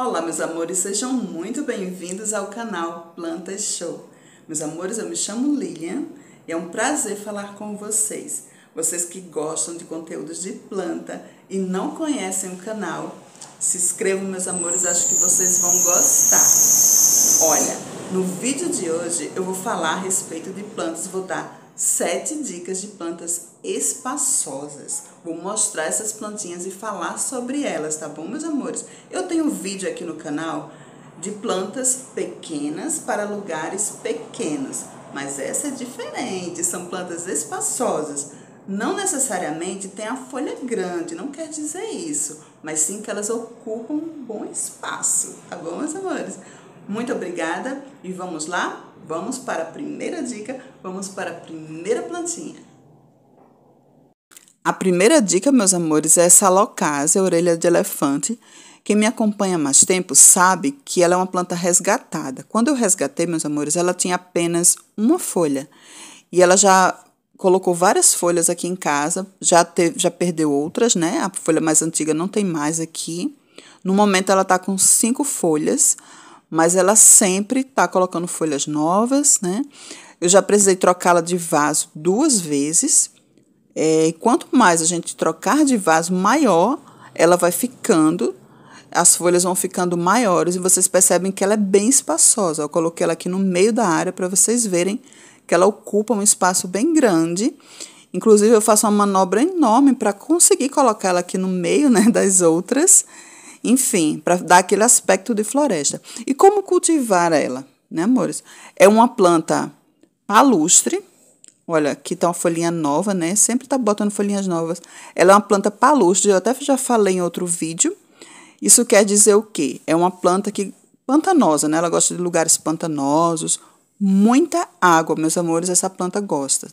Olá, meus amores, sejam muito bem-vindos ao canal Plantas Show. Meus amores, eu me chamo Lilian e é um prazer falar com vocês. Vocês que gostam de conteúdos de planta e não conhecem o canal, se inscrevam, meus amores, acho que vocês vão gostar. Olha, no vídeo de hoje eu vou falar a respeito de plantas, vou dar sete dicas de plantas espaçosas. Vou mostrar essas plantinhas e falar sobre elas, tá bom, meus amores? Eu tenho um vídeo aqui no canal de plantas pequenas para lugares pequenos, mas essa é diferente, são plantas espaçosas. Não necessariamente tem a folha grande, não quer dizer isso, mas sim que elas ocupam um bom espaço, tá bom, meus amores? Muito obrigada e vamos lá? Vamos para a primeira dica, vamos para a primeira plantinha. A primeira dica, meus amores, é essa locásia, orelha de elefante. Quem me acompanha há mais tempo sabe que ela é uma planta resgatada. Quando eu resgatei, meus amores, ela tinha apenas uma folha. E ela já colocou várias folhas aqui em casa, já, teve, já perdeu outras, né? A folha mais antiga não tem mais aqui. No momento ela está com cinco folhas mas ela sempre está colocando folhas novas, né? Eu já precisei trocá-la de vaso duas vezes. É, e quanto mais a gente trocar de vaso, maior ela vai ficando, as folhas vão ficando maiores e vocês percebem que ela é bem espaçosa. Eu coloquei ela aqui no meio da área para vocês verem que ela ocupa um espaço bem grande. Inclusive, eu faço uma manobra enorme para conseguir colocar ela aqui no meio né, das outras enfim, para dar aquele aspecto de floresta. E como cultivar ela, né, amores? É uma planta palustre. Olha, aqui está uma folhinha nova, né? Sempre está botando folhinhas novas. Ela é uma planta palustre, eu até já falei em outro vídeo. Isso quer dizer o quê? É uma planta que pantanosa, né? Ela gosta de lugares pantanosos, muita água, meus amores, essa planta gosta.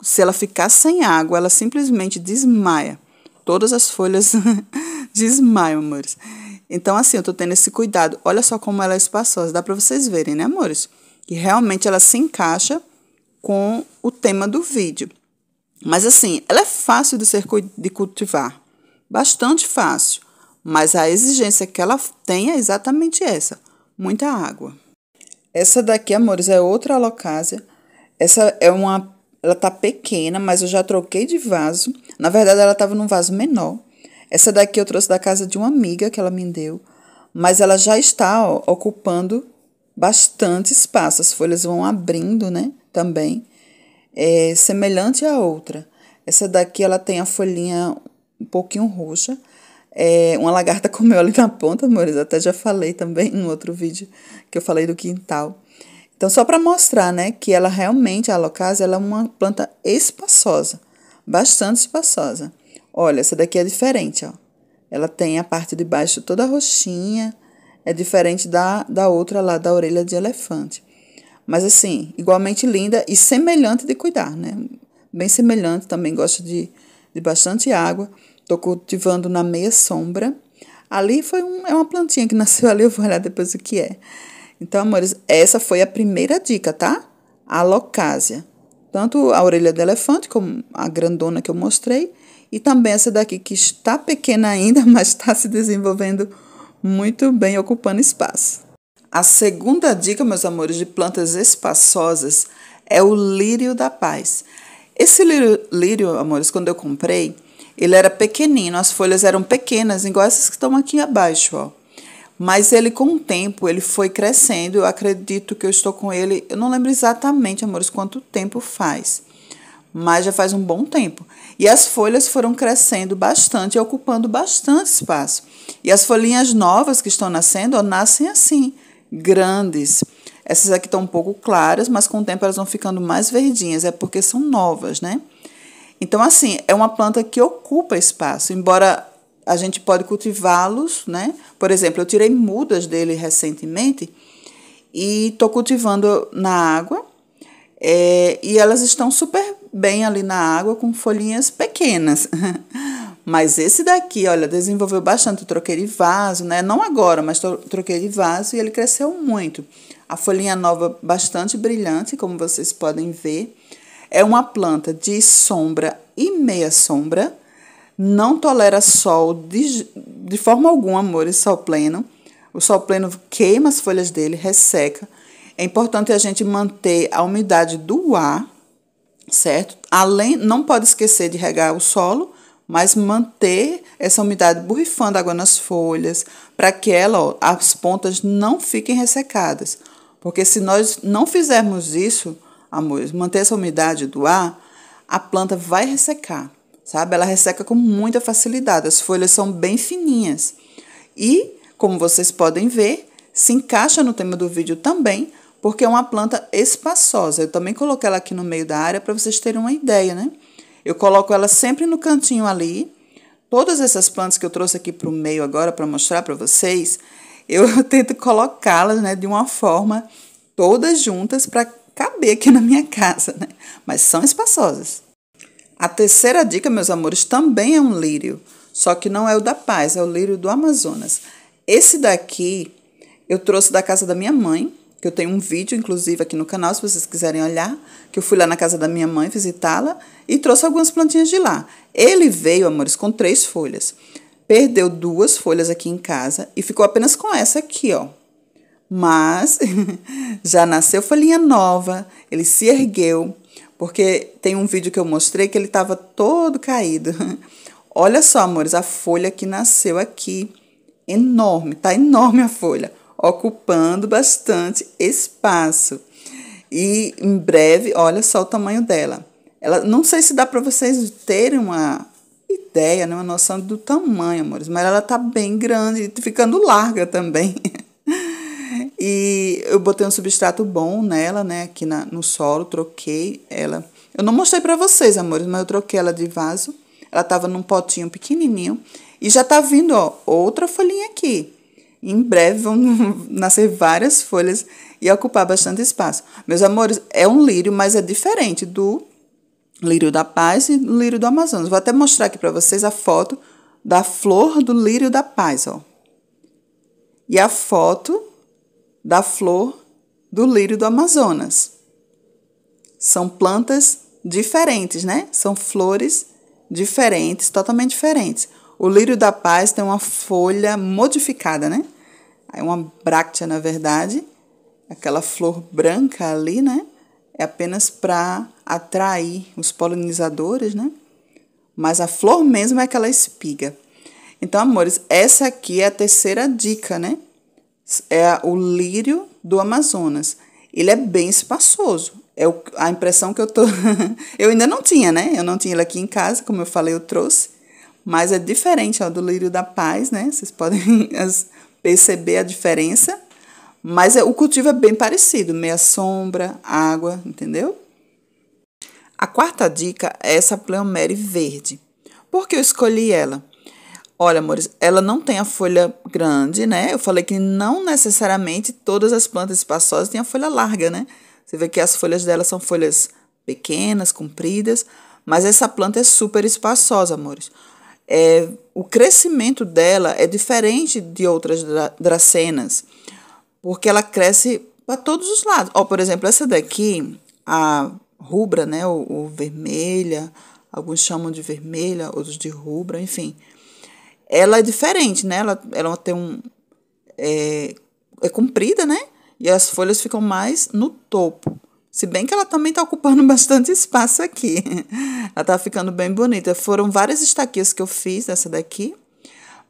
Se ela ficar sem água, ela simplesmente desmaia todas as folhas desmaiam, amores. Então, assim, eu tô tendo esse cuidado. Olha só como ela é espaçosa. Dá para vocês verem, né, amores? Que realmente ela se encaixa com o tema do vídeo. Mas, assim, ela é fácil de ser de cultivar. Bastante fácil. Mas a exigência que ela tem é exatamente essa. Muita água. Essa daqui, amores, é outra alocásia. Essa é uma ela tá pequena, mas eu já troquei de vaso. Na verdade, ela estava num vaso menor. Essa daqui eu trouxe da casa de uma amiga que ela me deu, mas ela já está ó, ocupando bastante espaço. As folhas vão abrindo, né? Também é semelhante à outra. Essa daqui ela tem a folhinha um pouquinho roxa. É, uma lagarta comeu ali na ponta, amores. Até já falei também em outro vídeo que eu falei do quintal. Então, só para mostrar né, que ela realmente, a alocasia, ela é uma planta espaçosa, bastante espaçosa. Olha, essa daqui é diferente, ó. Ela tem a parte de baixo toda roxinha, é diferente da, da outra lá, da orelha de elefante. Mas assim, igualmente linda e semelhante de cuidar, né? Bem semelhante, também gosta de, de bastante água. Estou cultivando na meia sombra. Ali foi um, é uma plantinha que nasceu ali, eu vou olhar depois o que é. Então, amores, essa foi a primeira dica, tá? A locásia. Tanto a orelha do elefante, como a grandona que eu mostrei, e também essa daqui que está pequena ainda, mas está se desenvolvendo muito bem, ocupando espaço. A segunda dica, meus amores, de plantas espaçosas é o lírio da paz. Esse lírio, lírio amores, quando eu comprei, ele era pequenino, as folhas eram pequenas, igual essas que estão aqui abaixo, ó. Mas ele, com o tempo, ele foi crescendo. Eu acredito que eu estou com ele. Eu não lembro exatamente, amores, quanto tempo faz. Mas já faz um bom tempo. E as folhas foram crescendo bastante, ocupando bastante espaço. E as folhinhas novas que estão nascendo, ó, nascem assim, grandes. Essas aqui estão um pouco claras, mas com o tempo elas vão ficando mais verdinhas. É porque são novas, né? Então, assim, é uma planta que ocupa espaço. Embora a gente pode cultivá-los, né? Por exemplo, eu tirei mudas dele recentemente e estou cultivando na água é, e elas estão super bem ali na água com folhinhas pequenas. mas esse daqui, olha, desenvolveu bastante. troquei de vaso, né? Não agora, mas troquei de vaso e ele cresceu muito. A folhinha nova bastante brilhante, como vocês podem ver. É uma planta de sombra e meia sombra não tolera sol de, de forma alguma, amores, sol pleno. O sol pleno queima as folhas dele, resseca. É importante a gente manter a umidade do ar, certo? Além, não pode esquecer de regar o solo, mas manter essa umidade borrifando água nas folhas, para que ela, ó, as pontas não fiquem ressecadas. Porque se nós não fizermos isso, amores, manter essa umidade do ar, a planta vai ressecar sabe? Ela resseca com muita facilidade, as folhas são bem fininhas. E, como vocês podem ver, se encaixa no tema do vídeo também, porque é uma planta espaçosa. Eu também coloquei ela aqui no meio da área para vocês terem uma ideia, né? Eu coloco ela sempre no cantinho ali. Todas essas plantas que eu trouxe aqui para o meio agora para mostrar para vocês, eu tento colocá-las né, de uma forma todas juntas para caber aqui na minha casa, né? Mas são espaçosas. A terceira dica, meus amores, também é um lírio, só que não é o da paz, é o lírio do Amazonas. Esse daqui eu trouxe da casa da minha mãe, que eu tenho um vídeo, inclusive, aqui no canal, se vocês quiserem olhar, que eu fui lá na casa da minha mãe visitá-la e trouxe algumas plantinhas de lá. Ele veio, amores, com três folhas. Perdeu duas folhas aqui em casa e ficou apenas com essa aqui, ó. Mas já nasceu folhinha nova, ele se ergueu, porque tem um vídeo que eu mostrei que ele estava todo caído. Olha só, amores, a folha que nasceu aqui, enorme, tá enorme a folha, ocupando bastante espaço. E em breve, olha só o tamanho dela. Ela, não sei se dá para vocês terem uma ideia, né, uma noção do tamanho, amores, mas ela tá bem grande, ficando larga também. E eu botei um substrato bom nela, né? Aqui na, no solo, troquei ela. Eu não mostrei para vocês, amores, mas eu troquei ela de vaso. Ela tava num potinho pequenininho. E já tá vindo, ó, outra folhinha aqui. Em breve vão nascer várias folhas e ocupar bastante espaço. Meus amores, é um lírio, mas é diferente do lírio da paz e do lírio do Amazonas. Vou até mostrar aqui para vocês a foto da flor do lírio da paz, ó. E a foto da flor do lírio do Amazonas. São plantas diferentes, né? São flores diferentes, totalmente diferentes. O lírio da paz tem uma folha modificada, né? É uma bráctea, na verdade. Aquela flor branca ali, né? É apenas para atrair os polinizadores, né? Mas a flor mesmo é aquela espiga. Então, amores, essa aqui é a terceira dica, né? é o lírio do Amazonas. Ele é bem espaçoso. É o, a impressão que eu tô. eu ainda não tinha, né? Eu não tinha ele aqui em casa, como eu falei, eu trouxe. Mas é diferente ó, do lírio da paz, né? Vocês podem perceber a diferença. Mas é, o cultivo é bem parecido, meia sombra, água, entendeu? A quarta dica é essa pleomere verde. Por que eu escolhi ela? Olha, amores, ela não tem a folha grande, né? Eu falei que não necessariamente todas as plantas espaçosas têm a folha larga, né? Você vê que as folhas dela são folhas pequenas, compridas, mas essa planta é super espaçosa, amores. É, o crescimento dela é diferente de outras dra dracenas, porque ela cresce para todos os lados. Ó, por exemplo, essa daqui, a rubra, né, O vermelha, alguns chamam de vermelha, outros de rubra, enfim ela é diferente, né? Ela, ela tem um. É, é comprida, né? E as folhas ficam mais no topo. Se bem que ela também está ocupando bastante espaço aqui. ela está ficando bem bonita. Foram várias estaquias que eu fiz essa daqui.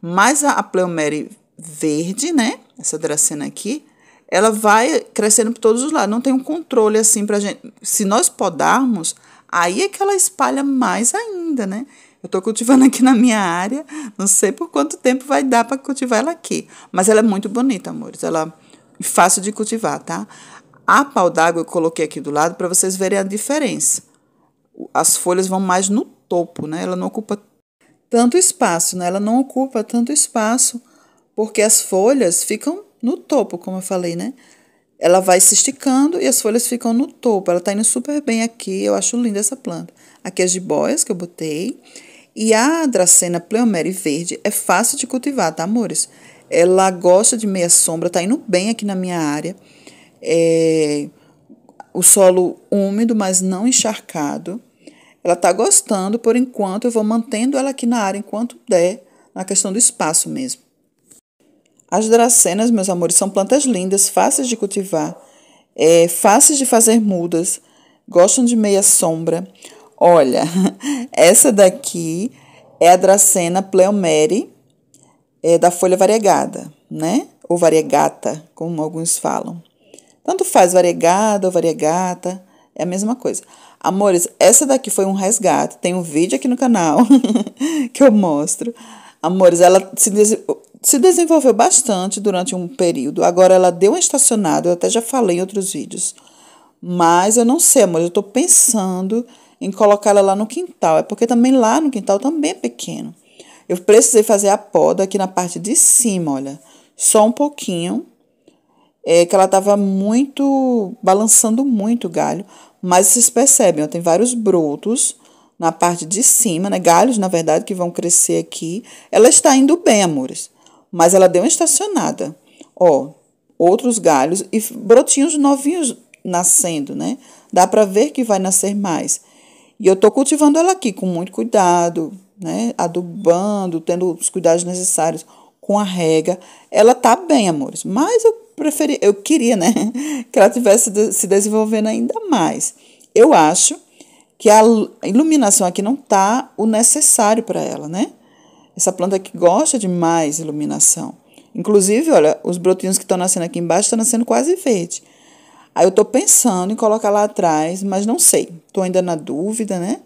Mas a, a Pleomere verde, né? Essa dracena aqui. Ela vai crescendo por todos os lados. Não tem um controle assim pra gente. Se nós podarmos, aí é que ela espalha mais ainda, né? Eu estou cultivando aqui na minha área, não sei por quanto tempo vai dar para cultivar ela aqui. Mas ela é muito bonita, amores. Ela é fácil de cultivar, tá? A pau d'água eu coloquei aqui do lado para vocês verem a diferença. As folhas vão mais no topo, né? Ela não ocupa tanto espaço, né? Ela não ocupa tanto espaço porque as folhas ficam no topo, como eu falei, né? Ela vai se esticando e as folhas ficam no topo. Ela tá indo super bem aqui. Eu acho linda essa planta. Aqui é as jiboias que eu botei. E a Dracena pleomere verde é fácil de cultivar, tá, amores? Ela gosta de meia sombra, tá indo bem aqui na minha área. É, o solo úmido, mas não encharcado. Ela tá gostando, por enquanto eu vou mantendo ela aqui na área enquanto der, na questão do espaço mesmo. As dracenas, meus amores, são plantas lindas, fáceis de cultivar, é, fáceis de fazer mudas, gostam de meia sombra. Olha, essa daqui é a Dracena pleomere é, da folha variegada, né? Ou variegata, como alguns falam. Tanto faz variegada ou variegata, é a mesma coisa. Amores, essa daqui foi um resgate. Tem um vídeo aqui no canal que eu mostro. Amores, ela se, des se desenvolveu bastante durante um período. Agora ela deu um estacionado. eu até já falei em outros vídeos. Mas eu não sei, amor, eu tô pensando em colocá-la lá no quintal. É porque também lá no quintal também tá é pequeno. Eu precisei fazer a poda aqui na parte de cima, olha. Só um pouquinho. É que ela tava muito. balançando muito o galho. Mas vocês percebem, ó, tem vários brotos na parte de cima, né? Galhos, na verdade, que vão crescer aqui. Ela está indo bem, amores. Mas ela deu uma estacionada. Ó, outros galhos e brotinhos novinhos nascendo, né? Dá para ver que vai nascer mais. E eu estou cultivando ela aqui com muito cuidado, né? Adubando, tendo os cuidados necessários com a rega. Ela tá bem, amores, mas eu preferi, eu queria, né, que ela tivesse se desenvolvendo ainda mais. Eu acho que a iluminação aqui não tá o necessário para ela, né? Essa planta aqui gosta de mais iluminação. Inclusive, olha, os brotinhos que estão nascendo aqui embaixo estão nascendo quase verde. Aí eu estou pensando em colocar lá atrás, mas não sei. Estou ainda na dúvida, né?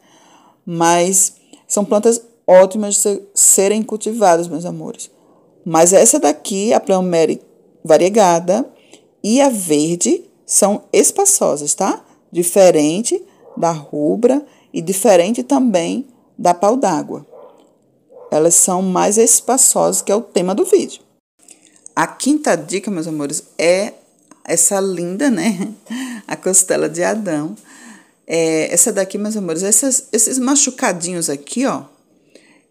Mas são plantas ótimas de ser, serem cultivadas, meus amores. Mas essa daqui, a Pleomere variegada e a verde, são espaçosas, tá? Diferente da rubra e diferente também da pau d'água. Elas são mais espaçosas, que é o tema do vídeo. A quinta dica, meus amores, é essa linda, né? A costela de Adão. É, essa daqui, meus amores, essas, esses machucadinhos aqui, ó,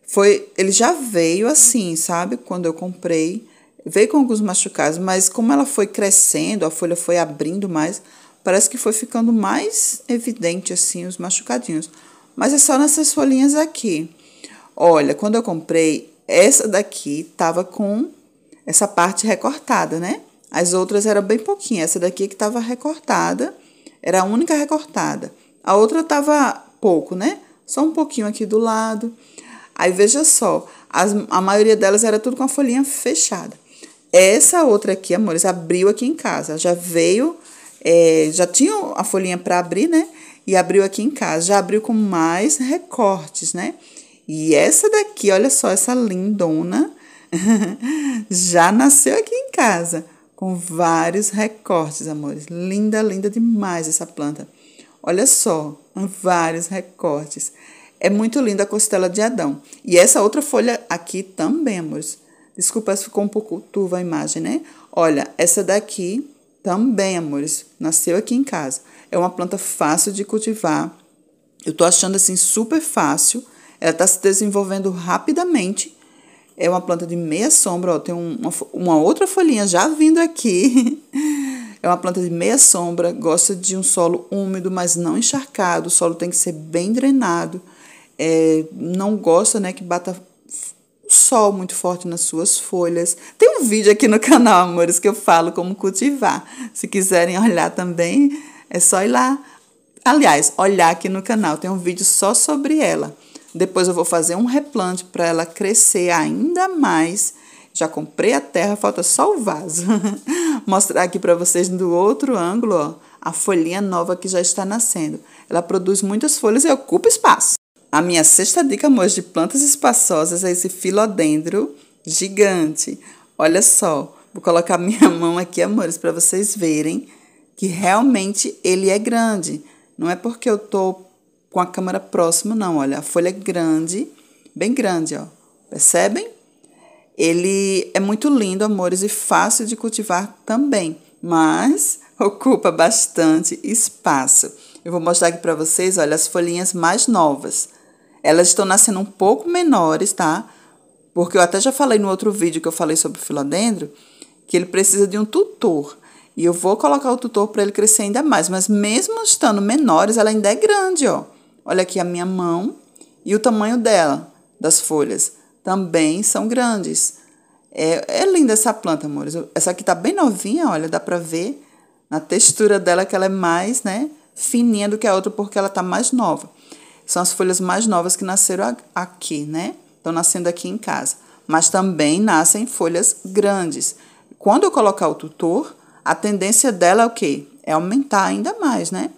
foi, ele já veio assim, sabe? Quando eu comprei, veio com alguns machucados, mas como ela foi crescendo, a folha foi abrindo mais, parece que foi ficando mais evidente assim os machucadinhos. Mas é só nessas folhinhas aqui. Olha, quando eu comprei, essa daqui tava com essa parte recortada, né? As outras eram bem pouquinha. Essa daqui é que estava recortada, era a única recortada. A outra estava pouco, né? Só um pouquinho aqui do lado. Aí veja só, as, a maioria delas era tudo com a folhinha fechada. Essa outra aqui, amores, abriu aqui em casa. Já veio, é, já tinha a folhinha para abrir, né? E abriu aqui em casa. Já abriu com mais recortes, né? E essa daqui, olha só, essa lindona, já nasceu aqui em casa com vários recortes, amores. Linda, linda demais essa planta. Olha só, vários recortes. É muito linda a costela de Adão. E essa outra folha aqui também, amores. Desculpa ficou um pouco turva a imagem, né? Olha, essa daqui também, amores, nasceu aqui em casa. É uma planta fácil de cultivar. Eu tô achando assim super fácil. Ela tá se desenvolvendo rapidamente é uma planta de meia sombra, ó, tem uma, uma outra folhinha já vindo aqui. É uma planta de meia sombra, gosta de um solo úmido, mas não encharcado. O solo tem que ser bem drenado. É, não gosta né, que bata sol muito forte nas suas folhas. Tem um vídeo aqui no canal, amores, que eu falo como cultivar. Se quiserem olhar também, é só ir lá. Aliás, olhar aqui no canal, tem um vídeo só sobre ela. Depois eu vou fazer um replante para ela crescer ainda mais. Já comprei a terra, falta só o vaso. Mostrar aqui para vocês do outro ângulo, ó, a folhinha nova que já está nascendo. Ela produz muitas folhas e ocupa espaço. A minha sexta dica, amores, de plantas espaçosas é esse filodendro gigante. Olha só, vou colocar minha mão aqui, amores, para vocês verem que realmente ele é grande. Não é porque eu estou com a câmera próxima, não. Olha, a folha é grande, bem grande, ó. Percebem? Ele é muito lindo, amores, e fácil de cultivar também, mas ocupa bastante espaço. Eu vou mostrar aqui para vocês, olha, as folhinhas mais novas. Elas estão nascendo um pouco menores, tá? Porque eu até já falei no outro vídeo que eu falei sobre o filodendro, que ele precisa de um tutor. E eu vou colocar o tutor para ele crescer ainda mais, mas mesmo estando menores, ela ainda é grande, ó. Olha aqui a minha mão e o tamanho dela, das folhas, também são grandes. É, é linda essa planta, amores. Essa aqui tá bem novinha, olha, dá para ver na textura dela que ela é mais, né, fininha do que a outra porque ela tá mais nova. São as folhas mais novas que nasceram aqui, né? Estão nascendo aqui em casa. Mas também nascem folhas grandes. Quando eu colocar o tutor, a tendência dela é o quê? É aumentar ainda mais, né?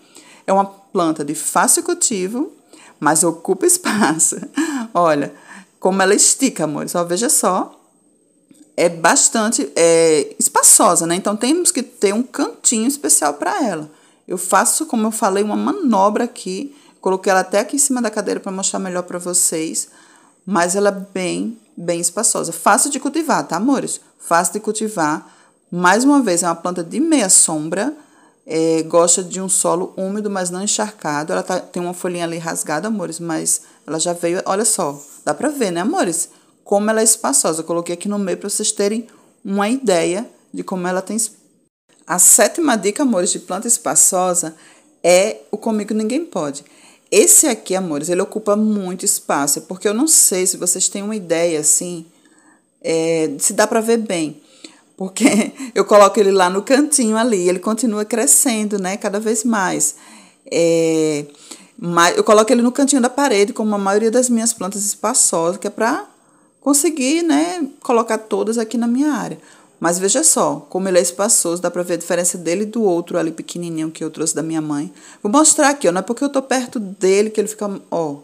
É uma planta de fácil cultivo, mas ocupa espaço. Olha, como ela estica, amores. Ó, veja só. É bastante é, espaçosa, né? Então temos que ter um cantinho especial para ela. Eu faço, como eu falei, uma manobra aqui. Coloquei ela até aqui em cima da cadeira para mostrar melhor para vocês. Mas ela é bem, bem espaçosa. Fácil de cultivar, tá, amores? Fácil de cultivar. Mais uma vez, é uma planta de meia sombra é, gosta de um solo úmido, mas não encharcado. Ela tá, tem uma folhinha ali rasgada, amores, mas ela já veio. Olha só, dá pra ver, né, amores? Como ela é espaçosa. Eu coloquei aqui no meio para vocês terem uma ideia de como ela tem. A sétima dica, amores, de planta espaçosa é o Comigo Ninguém Pode. Esse aqui, amores, ele ocupa muito espaço, porque eu não sei se vocês têm uma ideia assim, é, se dá para ver bem porque eu coloco ele lá no cantinho ali, ele continua crescendo, né, cada vez mais. É, mas eu coloco ele no cantinho da parede, como a maioria das minhas plantas espaçosas, que é para conseguir, né, colocar todas aqui na minha área. Mas veja só, como ele é espaçoso, dá para ver a diferença dele e do outro ali pequenininho que eu trouxe da minha mãe. Vou mostrar aqui, ó, não é porque eu tô perto dele que ele fica, ó,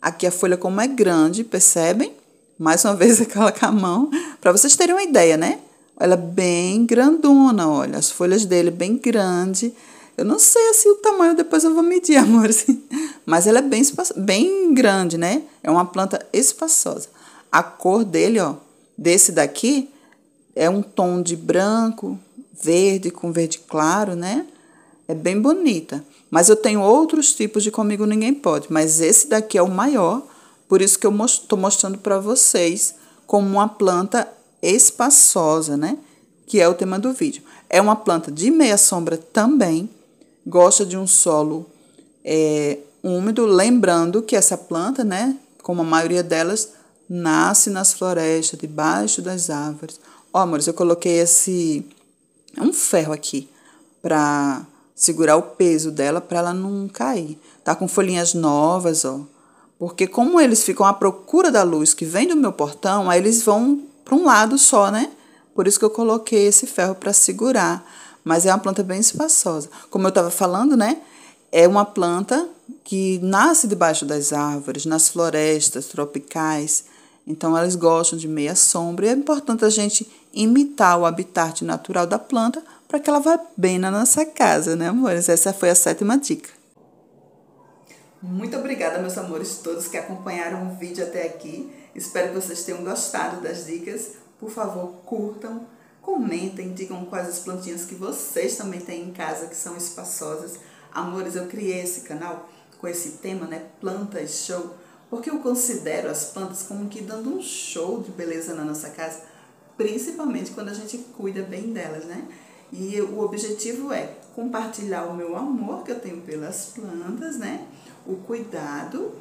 aqui a folha como é grande, percebem? Mais uma vez aquela camão a mão, para vocês terem uma ideia, né? Ela é bem grandona, olha, as folhas dele é bem grande. Eu não sei assim o tamanho, depois eu vou medir, amores. Assim. Mas ela é bem, bem grande, né? É uma planta espaçosa. A cor dele, ó, desse daqui, é um tom de branco, verde com verde claro, né? É bem bonita. Mas eu tenho outros tipos de comigo ninguém pode, mas esse daqui é o maior, por isso que eu estou mostrando para vocês como uma planta espaçosa, né? Que é o tema do vídeo. É uma planta de meia sombra também, gosta de um solo é, úmido, lembrando que essa planta, né, como a maioria delas, nasce nas florestas, debaixo das árvores. Ó, oh, amores, eu coloquei esse é um ferro aqui para segurar o peso dela para ela não cair. Tá com folhinhas novas, ó. Porque como eles ficam à procura da luz que vem do meu portão, aí eles vão para um lado só, né? Por isso que eu coloquei esse ferro para segurar. Mas é uma planta bem espaçosa. Como eu estava falando, né? É uma planta que nasce debaixo das árvores, nas florestas tropicais. Então, elas gostam de meia sombra. E é importante a gente imitar o habitat natural da planta para que ela vá bem na nossa casa, né, amores? Essa foi a sétima dica. Muito obrigada, meus amores, todos que acompanharam o vídeo até aqui. Espero que vocês tenham gostado das dicas. Por favor, curtam, comentem, digam quais as plantinhas que vocês também têm em casa que são espaçosas. Amores, eu criei esse canal com esse tema, né? Plantas show, porque eu considero as plantas como que dando um show de beleza na nossa casa, principalmente quando a gente cuida bem delas, né? E o objetivo é compartilhar o meu amor que eu tenho pelas plantas, né? O cuidado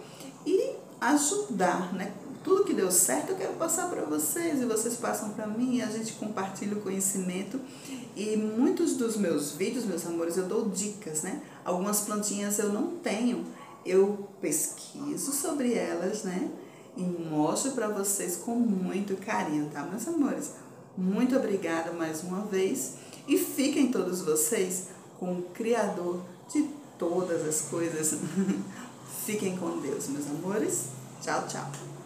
e ajudar, né? tudo que deu certo eu quero passar para vocês e vocês passam para mim, a gente compartilha o conhecimento. E muitos dos meus vídeos, meus amores, eu dou dicas, né? Algumas plantinhas eu não tenho, eu pesquiso sobre elas, né? E mostro para vocês com muito carinho, tá, meus amores? Muito obrigada mais uma vez e fiquem todos vocês com o Criador de todas as coisas. fiquem com Deus, meus amores. Tchau, tchau.